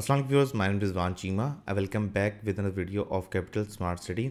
Aslam viewers माइन Rizwan Cheema I welcome back with another video of capital smart city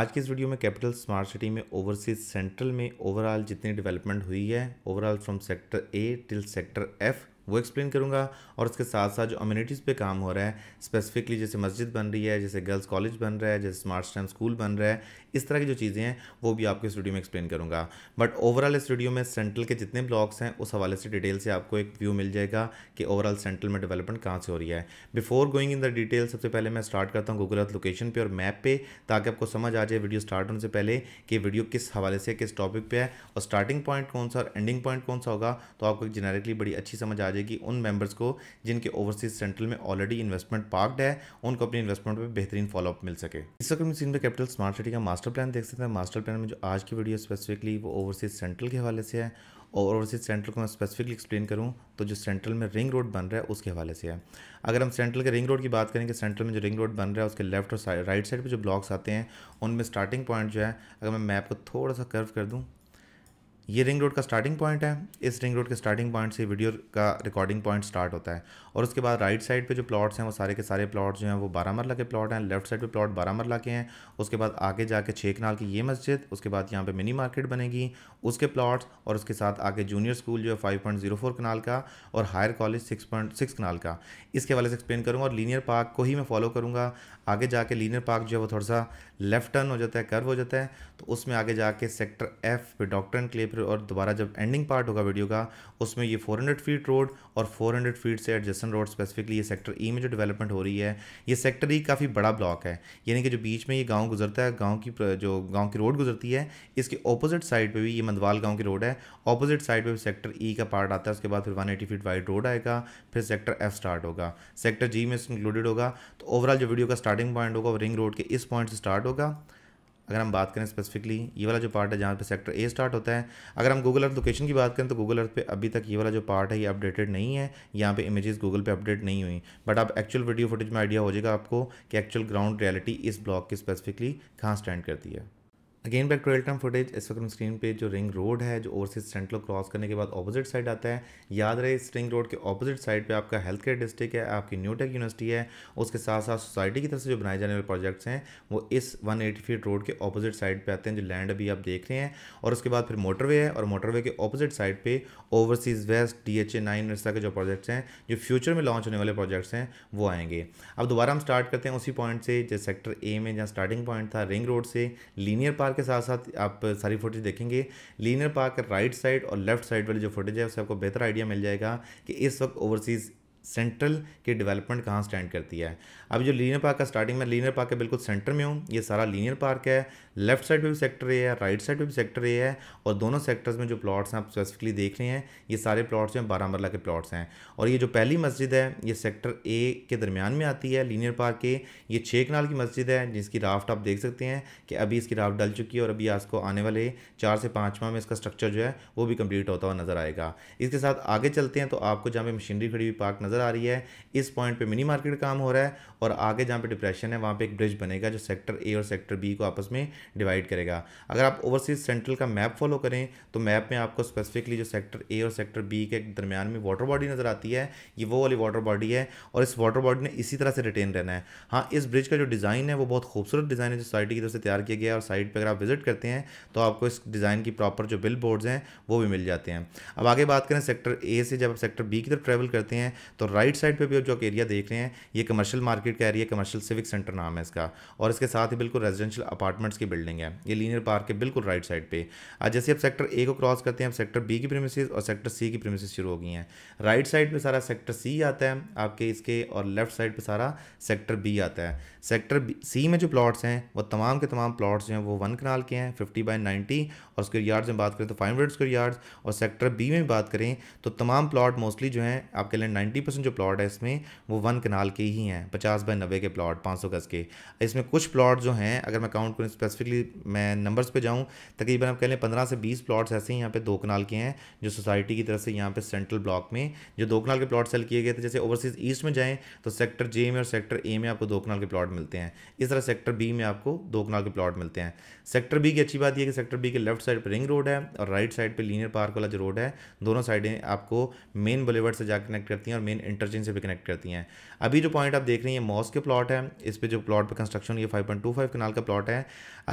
आज की इस वीडियो में कैपिटल स्मार्ट सिटी में ओवरसीज सेंट्रल में ओवरऑल जितनी डेवलपमेंट हुई है overall from sector A till sector F वो एक्सप्लेन करूँगा और उसके साथ साथ जो अम्यूनिटीज़ पे काम हो रहा है स्पेसिफिकली जैसे मस्जिद बन रही है जैसे गर्ल्स कॉलेज बन रहा है जैसे स्मार्ट स्टैम स्कूल बन रहा है इस तरह की जो चीज़ें हैं वो भी आपको इस वीडियो में एक्सप्लेन करूँगा बट ओवरऑल इस वीडियो में सेंट्रल के जितने ब्लॉक्स हैं उस हवाले से डिटेल से आपको एक व्यू मिल जाएगा कि ओवरऑल सेंट्रल में डेवलपमेंट कहाँ से हो रही है before going in the detail सबसे पहले मैं स्टार्ट करता हूँ गूगल अर्थ लोकेशन पर और मैप पर ताकि आपको समझ आ जाए वीडियो स्टार्ट होने से पहले कि वीडियो किस हवाले से किस टॉपिक पर है और स्टार्टिंग पॉइंट कौन सा और एंडिंग पॉइंट कौन सा होगा तो आपको जेनरिकली बड़ी अच्छी समझ आ जाएगी उन मेंबर्स को जिनके ओवरसीज सेंट्रल में ऑलरेडी इन्वेस्टमेंट पार्कड है उनको अपनी इन्वेस्टमेंट पर बेहतरीन फॉलोअप मिल सके इस वक्त सीन पर कैपिटल स्मार्ट सिटी का मास्टर प्लान देख सकते हैं मास्टर प्लान में जो आज की वीडियो स्पेसिफिकली वो ओवरसीज सेंट्रल के हवाले से है और ओवरसीज सेंट्रल को मैं स्पेसिफिकली एक्सप्लेन करूँ तो जो सेंट्रल में रिंग रोड बन रहा है उसके हवाले से है अगर हम सेंट्रल के रिंग रोड की बात करें कि सेंट्रल में जो रिंग रोड बन रहा है उसके लेफ्ट और राइट साइड पर जो ब्लॉक्स आते हैं उनमें स्टार्टिंग पॉइंट जो है अगर मैं मैप को थोड़ा सा कर्व कर दूँ ये रिंग रोड का स्टार्टिंग पॉइंट है इस रिंग रोड के स्टार्टिंग पॉइंट से वीडियो का रिकॉर्डिंग पॉइंट स्टार्ट होता है और उसके बाद राइट साइड पे जो प्लॉट्स हैं वो सारे के सारे प्लॉट्स जो हैं वो बारह मरला के प्लॉट हैं लेफ्ट साइड पे प्लॉट बारह मरला के हैं उसके बाद आगे जाके छः कनाल की ये मस्जिद उसके बाद यहाँ पर मिनी मार्केट बनेगी उसके प्लाट्स और उसके साथ आगे जूनियर स्कूल जो है five point zero four kanal का और higher college six point six kanal का इसके हवाले से एक्सप्लेन करूँगा और लीनियर पार्क को ही मैं फॉलो करूँगा आगे जाके लीनियर पार्क जो है वो थोड़ा सा लेफ्ट टर्न हो जाता है कर्व हो जाता है तो उसमें आगे जाके सेक्टर एफ पे डॉक्टर क्ले फिर और दोबारा जब एंडिंग पार्ट होगा वीडियो का उसमें ये 400 फीट रोड और 400 फीट से एडजस्टन रोड स्पेसिफिकली ये सेक्टर ई e में जो डेवलपमेंट हो रही है ये सेक्टर ई काफ़ी बड़ा ब्लॉक है यानी कि जो बीच में ये गाँव गुजरता है गाँव की जो गाँव की रोड गुजरती है इसके ऑपोजिट साइड पर भी ये मंदवाल गाँव की रोड है अपोजिट साइड पर भी सेक्टर ई e का पार्ट आता है उसके बाद फिर वन फीट वाइड रोड आएगा फिर सेक्टर एफ स्टार्ट होगा सेक्टर जी में इंक्लूडेड होगा तो ओवरऑल जो वीडियो का स्टार्टिंग पॉइंट होगा वो रिंग रोड के इस पॉइंट से स्टार्ट होगा अगर हम बात करें स्पेसिफिकली ये वाला जो पार्ट है जहाँ पे सेक्टर ए स्टार्ट होता है अगर हम गूगल अर्थ लोकेशन की बात करें तो गूगल अर्थ पे अभी तक ये वाला जो पार्ट है ये अपडेटेड नहीं है यहाँ पे इमेजेस गूगल पे अपडेट नहीं हुई बट आप एक्चुअल वीडियो फुटेज में आइडिया हो जाएगा आपको कि एक्चुअल ग्राउंड रियलिटी इस ब्लॉक की स्पेसिफिकली कहाँ स्टैंड करती है अगेन बैक ट्रेल टर्म फुटेज इस वक्त हम स्क्रीन पे जो रिंग रोड है जो ओवरसीज सेंट्रल क्रॉस करने के बाद ऑपोजिट साइड आता है याद रहे इस रिंग रोड के ऑपोजिट साइड पे आपका हेल्थ केयर डिस्ट्रिक्ट है आपकी न्यूटेक यूनिवर्सिटी है उसके साथ साथ सोसाइटी की तरफ से जो बनाए जाने वाले प्रोजेक्ट्स हैं वो इस वन एटी फीट रोड के ऑपोजिट साइड पर आते हैं जो लैंड अभी आप देख रहे हैं और उसके बाद फिर मोटरवे है और मोटरवे के ऑपोजिट साइड पर overseas west D H A nine इस तरह के जो प्रोजेक्ट्स हैं जो फ्यूचर में लॉन्च होने वाले प्रोजेक्ट्स हैं वो आएंगे अब दोबारा हम स्टार्ट करते हैं उसी पॉइंट से जैसे सेक्टर ए में जहाँ स्टार्टिंग पॉइंट था रिंग रोड से लीनियर पार्क के साथ साथ आप सारी फुटेज देखेंगे लीनर पार्क राइट साइड और लेफ्ट साइड वाली जो फुटेज है उससे आपको बेहतर आइडिया मिल जाएगा कि इस वक्त ओवरसीज़ सेंट्रल की डेवलपमेंट कहाँ स्टैंड करती है अब जो लीनियर पार्क का स्टार्टिंग में लीनियर पार्क के बिल्कुल सेंटर में हूँ ये सारा लीनियर पार्क है लेफ्ट साइड पे भी सेक्टर ए है राइट साइड पे भी सेक्टर ए है और दोनों सेक्टर्स में जो प्लॉट्स हैं आप स्पेसिफिकली देख रहे हैं ये सारे प्लॉट्स हैं बारह मरला के प्लॉट्स हैं और ये जो पहली मस्जिद है ये सेक्टर ए के दरमियान में आती है लीनियर पार्क के ये छः कनाल की मस्जिद है जिसकी राफ्ट आप देख सकते हैं कि अभी इसकी राफ्ट डल चुकी है और अभी आपको आने वाले चार से पाँच माह में इसका स्ट्रक्चर जो है वो भी कम्प्लीट होता हुआ नज़र आएगा इसके साथ आगे चलते हैं तो आपको जहाँ पर मशीनरी खड़ी हुई पार्क नज़र नज़र आ रही है इस पॉइंट पे मिनी मार्केट काम हो रहा है और आगे जहाँ पे डिप्रेशन है वहाँ पे एक ब्रिज बनेगा जो सेक्टर ए और सेक्टर बी को आपस में डिवाइड करेगा अगर आप ओवरसीज सेंट्रल का मैप फॉलो करें तो मैप में आपको स्पेसिफिकली जो सेक्टर ए और सेक्टर बी के दरमियान में वाटर बॉडी नज़र आती है ये वो वाली वाटर बॉडी है और इस वाटर बॉडी ने इसी तरह से रिटेन रहना है हाँ इस ब्रिज का जो डिज़ाइन है वो बहुत खूबसूरत डिज़ाइन है जो सोसाइटी की तरफ से तैयार किया गया और साइड पर अगर आप विजिट करते हैं तो आपको इस डिज़ाइन की प्रॉपर जो बिल बोर्ड्स हैं वो भी मिल जाते हैं अब आगे बात करें सेक्टर ए से जब सेक्टर बी की तरफ ट्रैवल करते हैं तो राइट तो साइड पे भी आप जो एरिया देख रहे हैं ये कमर्शियल मार्केट का एरिया कमर्शियल सिविक सेंटर नाम है इसका और इसके साथ ही बिल्कुल रेजिडेंशियल अपार्टमेंट्स की बिल्डिंग है ये लीनियर पार्क के बिल्कुल राइट साइड पे जैसे आप सेक्टर ए को क्रॉस करते हैं आप सेक्टर बी की प्रेमिसज और सेक्टर सी की प्रेमिसज शुरू हो गई हैं राइट साइड पर सारा सेक्टर सी आता है आपके इसके और लेफ्ट साइड पर सारा सेक्टर बी आता है सेक्टर सी में जो प्लाट्स हैं वो तमाम के तमाम प्लाट्स जो हैं वो वन कनाल के हैं फिफ्टी बाई नाइन्टी और उसके यार्ड्स में बात करें तो फाइव हंड्रेड स्क्र यार्ड्स और सेक्टर बी में बात करें तो तमाम प्लाट मोस्टली जो हैं आपके लिए नाइन्टी परसेंट जो प्लॉट है इसमें वो वन कनाल के ही हैं पचास बाई नब्बे के प्लॉट पाँच सौ गज़ के इसमें कुछ प्लॉट जो हैं अगर मैं काउंट करूँ स्पेसिफिकली मैं नंबर्स पे जाऊँ तकरीबन आप कह लें पंद्रह से बीस प्लॉट्स ऐसे ही यहाँ पे दो कनाल के हैं जो सोसाइटी की तरफ से यहाँ पे सेंट्रल ब्लॉक में जो दो कनाल के प्लॉट सेल किए गए थे जैसे ओवरसीज़ ईस्ट में जाएँ तो सेक्टर जे में और सेक्टर ए में आपको दो कनाल के प्लॉट मिलते हैं इस तरह सेक्टर बी में आपको दो कनाल के प्लॉट मिलते हैं सेक्टर बी की अच्छी बात यह कि सेक्टर बी के लेफ्ट साइड पर रिंग रोड है और राइट साइड पर लीनियर पार्क वाला जो रोड है दोनों साइडें आपको मेन बुलेवर्ड से जा कनेक्ट करती हैं और मेन मेन इंटरचेंज से भी कनेक्ट करती हैं अभी जो पॉइंट आप देख रहे हैं मॉस के प्लॉट है इस पर जो प्लॉट पर कंस्ट्रक्शन ये five point two five kanal का प्लॉट है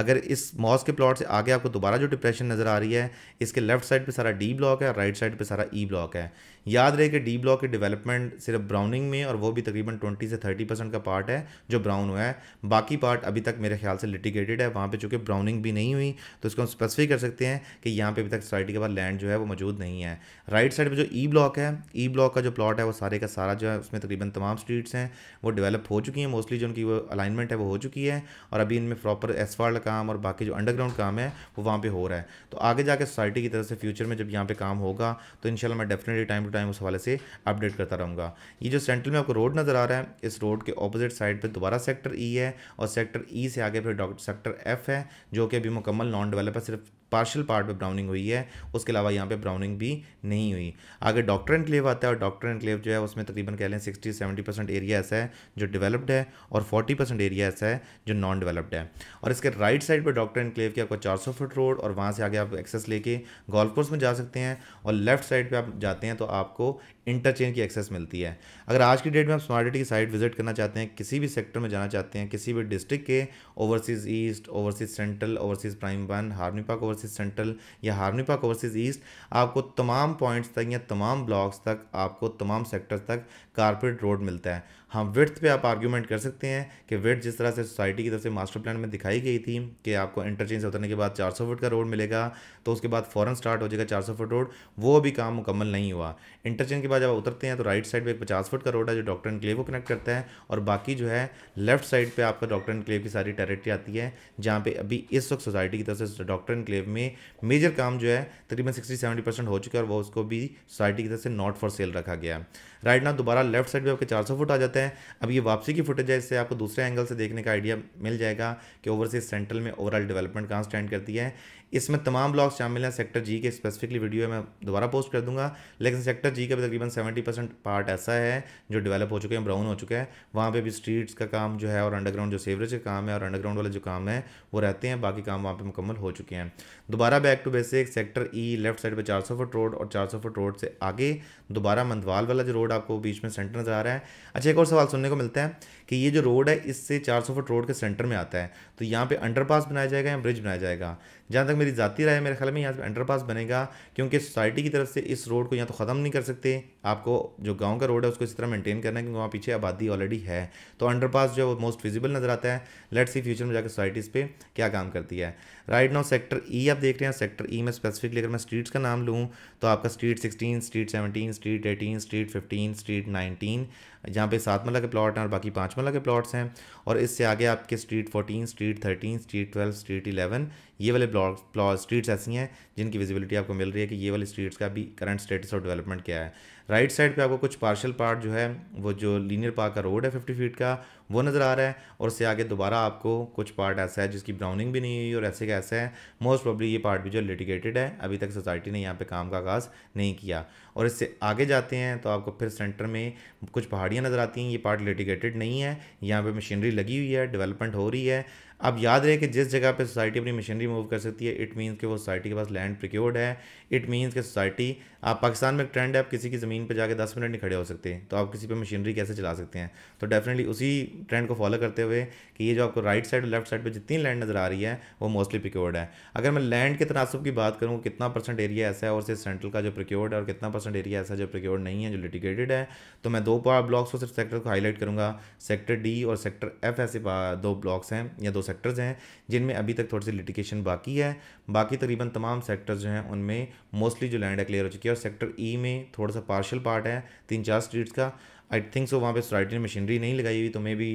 अगर इस मॉस के प्लॉट से आगे आपको दोबारा जो डिप्रेशन नज़र आ रही है इसके लेफ्ट साइड पर सारा डी ब्लॉक है राइट साइड पर सारा ई e ब्लॉक है याद रहे कि डी ब्लॉक की डेवलपमेंट सिर्फ ब्राउनिंग में और वो भी तकरीबन ट्वेंटी से थर्टी परसेंट का पार्ट है जो ब्राउन हुआ है बाकी पार्ट अभी तक मेरे ख्याल से लिटिगेटेड है वहाँ पर चूँकि ब्राउनिंग भी नहीं हुई तो इसको हम स्पेसिफिक कर सकते हैं कि यहाँ पर अभी तक सोसाइटी के पास लैंड जो है वो मौजूद नहीं है राइट साइड पर जो ई e ब्लॉक है ई e ब्लॉक का जो प्लॉट है वो सारे सारे का सारा जो है उसमें तकरीबन तमाम स्ट्रीट्स हैं वो डेवलप हो चुकी हैं मोस्टली जो उनकी वो अलाइनमेंट है वो हो चुकी है और अभी इनमें प्रॉपर एसफाल्ट काम और बाकी जो अंडरग्राउंड काम है वो वहाँ पर हो रहा है तो आगे जाकर सोसाइटी की तरफ से फ्यूचर में जब यहाँ पर काम होगा तो इन मैं डेफिनेटली टाइम टू टाइम उस हवाले से अपडेट करता रहूँगा ये जो सेंट्रल में आपको रोड नज़र आ रहा है इस रोड के अपोजिट साइड पर दोबारा सेक्टर ई e है और सेक्टर ई e से आगे फिर डॉक्टर सेक्टर एफ है जो कि अभी मुकम्मल नॉन डेवलप है सिर्फ पार्शल पार्ट पे ब्राउनिंग हुई है उसके अलावा यहाँ पे ब्राउनिंग भी नहीं हुई आगे डॉक्टर एनक्लेव आता है और डॉक्टर एनक्लेव जो है उसमें तकरीबन कह लें सिक्सटी सेवेंटी परसेंट एरिया ऐसा है जो डेवलप्ड है और फोर्टी परसेंट एरिया ऐसा है जो नॉन डेवलप्ड है और इसके राइट साइड पर डॉक्टर एनक्लेव की आपको चार सौ फुट रोड और वहाँ से आगे आप एक्सेस लेके गोल्फ कोर्स में जा सकते हैं और लेफ्ट साइड पर आप जाते हैं तो आपको इंटरचेंज की एक्सेस मिलती है अगर आज की डेट में आप स्मार्ट सिटी की साइट विजिट करना चाहते हैं किसी भी सेक्टर में जाना चाहते हैं किसी भी डिस्ट्रिक्ट के overseas east overseas central overseas prime one harmony park overseas overseas central या हार्मनी पार्क ओवरसीज ईस्ट आपको तमाम पॉइंट्स तक या तमाम ब्लॉक्स तक आपको तमाम सेक्टर तक कारपोरेट रोड मिलता है हम विर्थ पे आप आर्ग्यूमेंट कर सकते हैं कि विर्थ जिस तरह से सोसाइटी की तरफ से मास्टर प्लान में दिखाई गई थी कि आपको इंटरचेंज से उतरने के बाद 400 फुट का रोड मिलेगा तो उसके बाद फ़ौरन स्टार्ट हो जाएगा 400 फुट रोड वो अभी काम मुकम्मल नहीं हुआ इंटरचेंज के बाद जब उतरते हैं तो राइट साइड पर एक पचास फुट का रोड है जो डॉक्टर इनक्लेव को कनेक्ट करता है और बाकी जो है लेफ्ट साइड पर आपका डॉक्टर इनक्लेव की सारी टेरेटरी आती है जहाँ पर अभी इस वक्त सोसाइटी की तरफ से डॉक्टर इनक्लेव में मेजर काम जो है तकरीबन सिक्सटी सेवेंटी परसेंट हो चुका है और वो उसको भी सोसाइटी की तरफ से नॉट फॉर सेल रखा गया है राइट ना दोबारा लेफ्ट साइड भी आपके चार सौ फुट आ जाते हैं अब ये वापसी की फुटेज है इससे आपको दूसरे एंगल से देखने का आइडिया मिल जाएगा कि ओवरसीज सेंट्रल में ओवरऑल डेवलपमेंट कहाँ स्टैंड करती है इसमें तमाम ब्लॉग्स शामिल हैं सेक्टर जी के स्पेसिफिकली वीडियो मैं दोबारा पोस्ट कर दूंगा लेकिन सेक्टर जी का भी तकरीबन सेवेंटी परसेंट पार्ट ऐसा है जो डेवलप हो चुके हैं ब्राउन हो चुके हैं वहाँ पर भी स्ट्रीट्स का काम जो है और अंडरग्राउंड जो सेवरेज का काम है और अंडरग्राउंड वाले जो काम है वो रहते हैं बाकी काम वहाँ पर मुकम्मल हो चुके हैं दोबारा back to basic sector E left side पर चार सौ फुट रोड और चार सौ फुट रोड से आगे दोबारा मंदवाल वाला जो रोड आपको बीच में सेंटर नज़र आ रहा है अच्छा एक और सवाल सुनने को मिलता है कि ये जो रोड है इससे 400 फुट रोड के सेंटर में आता है तो यहाँ पे अंडरपास बनाया जाएगा या ब्रिज बनाया जाएगा जहाँ तक मेरी जाती राय मेरे ख्याल में यहाँ पे अंडरपास बनेगा क्योंकि सोसाइटी की तरफ से इस रोड को यहाँ तो ख़त्म नहीं कर सकते आपको जो गाँव का रोड है उसको इस तरह मेनटेन करना है क्योंकि वहाँ पीछे आबादी ऑलरेडी है तो अंडरपास जो है वो मोस्ट फिजिबल नज़र आता है लेट्स सी फ्यूचर में जाकर सोसाइटीज़ पर क्या काम करती है राइट नाउ सेक्टर ई आप देख रहे हैं सेक्टर ई e में स्पेसिफिकली अगर मैं स्ट्रीट्स का नाम लूँ तो आपका street sixteen street seventeen street eighteen street fifteen street nineteen जहाँ पे सात मल्ला के प्लॉट हैं और बाकी पाँच मल्ला के प्लॉट्स हैं और इससे आगे आपके street fourteen street thirteen street twelve street eleven ये वाले ब्लॉक प्लॉट स्ट्रीट्स ऐसी हैं जिनकी विजिबिलिटी आपको मिल रही है कि ये वाले स्ट्रीट्स का भी करंट स्टेटस और डेवलपमेंट क्या है राइट साइड पे आपको कुछ पार्शल पार्ट जो है वो जो लीनियर पार्क का रोड है फिफ्टी फीट का वो नज़र आ रहा है और उससे आगे दोबारा आपको कुछ पार्ट ऐसा है जिसकी ब्राउनिंग भी नहीं हुई और ऐसे का ऐसा है मोस्ट प्रॉब्ली ये पार्ट भी जो लिटिगेटेड है अभी तक सोसाइटी ने यहाँ पर काम का आगाज़ नहीं किया और इससे आगे जाते हैं तो आपको फिर सेंटर में कुछ पहाड़ियाँ नज़र आती हैं ये पार्ट लिटिगेटेड नहीं है यहाँ पर मशीनरी लगी हुई है डेवलपमेंट हो रही है अब याद रहे कि जिस जगह पे सोसाइटी अपनी मशीनरी मूव कर सकती है इट मीनस कि वो सोसाइटी के पास लैंड प्रिक्योर्ड है इट मीनस कि सोसाइटी आप पाकिस्तान में एक ट्रेंड है आप किसी की ज़मीन पर जाके दस मिनट नहीं खड़े हो सकते तो आप किसी पर मशीनरी कैसे चला सकते हैं तो डेफिनेटली उसी ट्रेंड को फॉलो करते हुए कि ये जो आपको राइट साइड और लेफ्ट साइड पर जितनी लैंड नज़र आ रही है वो मोस्टली प्रिक्योर्ड है अगर मैं लैंड के तनासब की बात करूँ कितना परसेंट एरिया ऐसा है और सिर्फ सेंट्रल का जो प्रिक्योर्ड है और कितना परसेंट एरिया ऐसा जो प्रिक्योर्ड नहीं है जो लिटिगेटेड है तो मैं दो ब्लॉक्स को सिर्फ सेक्टर को हाईलाइट करूँगा सेक्टर डी और सेक्टर एफ ऐसे दो ब्लॉक्स हैं या दो सेक्टर्स हैं जिनमें अभी तक थोड़ी सी लिटिकेशन बाकी है बाकी तकरीबन तमाम सेक्टर्स जो हैं उनमें मोस्टली जो लैंड है क्लियर हो चुकी है और सेक्टर ई e में थोड़ा सा पार्शल पार्ट है तीन चार स्ट्रीट्स का आई थिंक सो वहाँ पे सोसाइटी ने मशीनरी नहीं लगाई हुई तो मे भी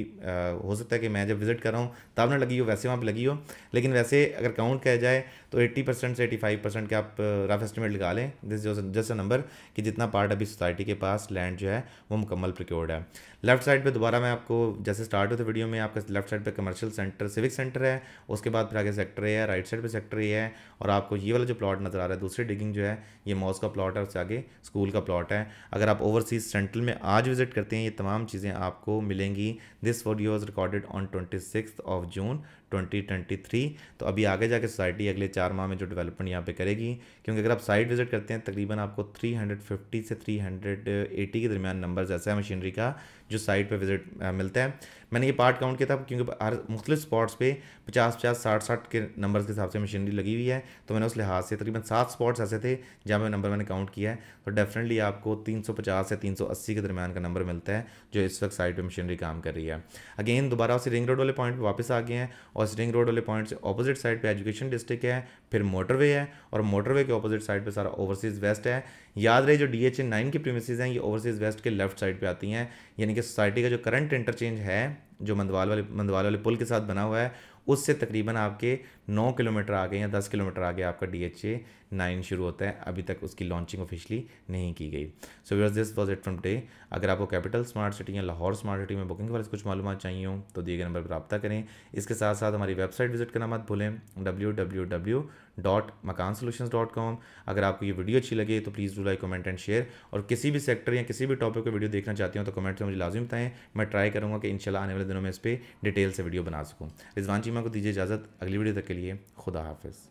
हो सकता है कि मैं जब विज़िट कर रहा हूँ तब ना लगी हो वैसे वहाँ पे लगी हो लेकिन वैसे अगर काउंट किया जाए तो 80 परसेंट से 85 परसेंट के आप रफ एस्टिमेट लगा लें दिस जस्ट अ नंबर कि जितना पार्ट अभी सोसाइटी के पास लैंड जो है वो मुकम्मल प्रिक्योर्ड है लेफ्ट साइड पर दोबारा मैं आपको जैसे स्टार्ट होते वीडियो में आपका लेफ्ट साइड पर कमर्शियल सेंटर सिविक सेंटर है उसके बाद फिर आगे सेक्टर ए है राइट साइड पर सेक्टर ए है और आपको ये वाला जो प्लॉट नज़र आ रहा है दूसरी डिगिंग जो है ये मॉस का प्लॉट है उससे आगे स्कूल का प्लॉट है अगर आप ओवरसीज सेंट्रल में आज विजिट करते हैं ये तमाम चीज़ें आपको मिलेंगी this video is recorded on twenty of June 2023 तो अभी आगे जाके सोसाइटी अगले चार माह में जो डेवलपमेंट यहाँ पे करेगी क्योंकि अगर आप साइट विजिट करते हैं तकरीबन आपको 350 से 380 के दरमियान नंबर्स ऐसा है मशीनरी का जो साइट पे विजिट मिलता है मैंने ये पार्ट काउंट किया था क्योंकि हर मुख्तु स्पॉट्स पे पचास पचास साठ साठ के नंबर्स के हिसाब से मशीनरी लगी हुई है तो मैंने उस लिहाज से तकरीबन सात स्पॉट्स ऐसे थे जहाँ पर नंबर मैंने काउंट किया है तो डेफिनेटली आपको तीन से तीन के दरमियान का नंबर मिलता है जो इस वक्त साइट पर मशीनरी काम कर रही है अगेन दोबारा उसी रिंग रोड वाले पॉइंट पर वापस आ गए हैं और स्टिंग रोड वाले पॉइंट से ऑपोजिट साइड पे एजुकेशन डिस्ट्रिक्ट है फिर मोटरवे है और मोटरवे के ऑपोजिट साइड पे सारा ओवरसीज़ वेस्ट है याद रहे जो डी एच ए नाइन की प्रीमिसज हैं ये ओवरसीज़ वेस्ट के लेफ्ट साइड पर आती हैं यानी कि सोसाइटी का जो करंट इंटरचेंज है जो मंदवाल वाले मंदवाल वाले पुल के साथ बना हुआ है उससे तकरीबन आपके नौ किलोमीटर आगे या दस किलोमीटर आगे आपका डी एच ए नाइन शुरू होता है अभी तक उसकी लॉन्चिंग ऑफिशियली नहीं की गई so viewers this was it from day अगर आपको कैपिटल स्मार्ट सिटी या लाहौर स्मार्ट सिटी में बुकिंग के बारे में कुछ मालूम चाहिए हो तो दिए गए नंबर पर रबा करें इसके साथ साथ हमारी वेबसाइट विजिट करना मत भूलें W W W dot Makaan dot com अगर आपको ये वीडियो अच्छी लगे तो please do like comment and share और किसी भी सेक्टर या किसी भी टॉपिक को वीडियो देखना चाहती हूँ तो कमेंट में मुझे लाजमी बताएं मैं ट्राई करूँगा कि इनशाला आने वाले दिनों में इस पर डिटेल से वीडियो बना सकूँ रिजवान चीमा को दीजिए इजाज़त अगली वीडियो तक के लिए خداحافظ